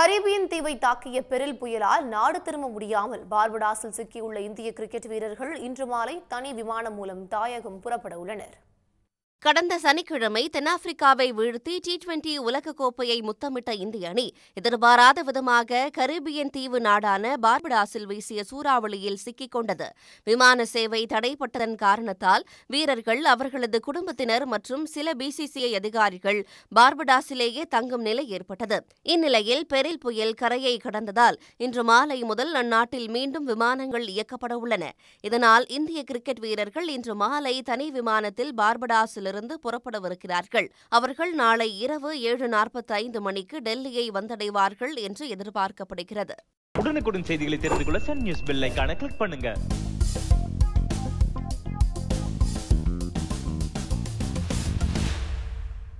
Caribbean தீவை தாக்கிய பெரில் புயலால் நாடு திரும்ப முடியாமல் பார்படாஸில் சிக்கியுள்ள இந்திய கிரிக்கெட் வீரர்கள் இன்று மாலை தனி விமானம் மூலம் தாயகம் புறப்பட உள்ளனர் கடந்த சனிக்கிழமை தென்னாப்பிரிக்காவை வீழ்த்தி டி டுவெண்டி உலகக்கோப்பையை முத்தமிட்ட இந்திய அணி எதிர்பாராத விதமாக கரீபியன் தீவு நாடான பார்படாசில் வீசிய சூறாவளியில் சிக்கிக்கொண்டது விமான சேவை தடைப்பட்டதன் காரணத்தால் வீரர்கள் அவர்களது குடும்பத்தினர் மற்றும் சில பிசிசிஐ அதிகாரிகள் பார்படாசிலேயே தங்கும் நிலை ஏற்பட்டது இந்நிலையில் பெரில் புயல் கரையை கடந்ததால் இன்று மாலை முதல் அந்நாட்டில் மீண்டும் விமானங்கள் இயக்கப்பட உள்ளன இதனால் இந்திய கிரிக்கெட் வீரர்கள் இன்று மாலை தனி விமானத்தில் பார்படாசில் நகரிலிருந்து புறப்படவிருக்கிறார்கள் அவர்கள் நாளை இரவு ஏழு நாற்பத்தி ஐந்து மணிக்கு டெல்லியை வந்தடைவார்கள் என்று எதிர்பார்க்கப்படுகிறது உடனுக்குடன் செய்திகளை தெரிந்து கொள்ள சன் நியூஸ் கிளிக் பண்ணுங்க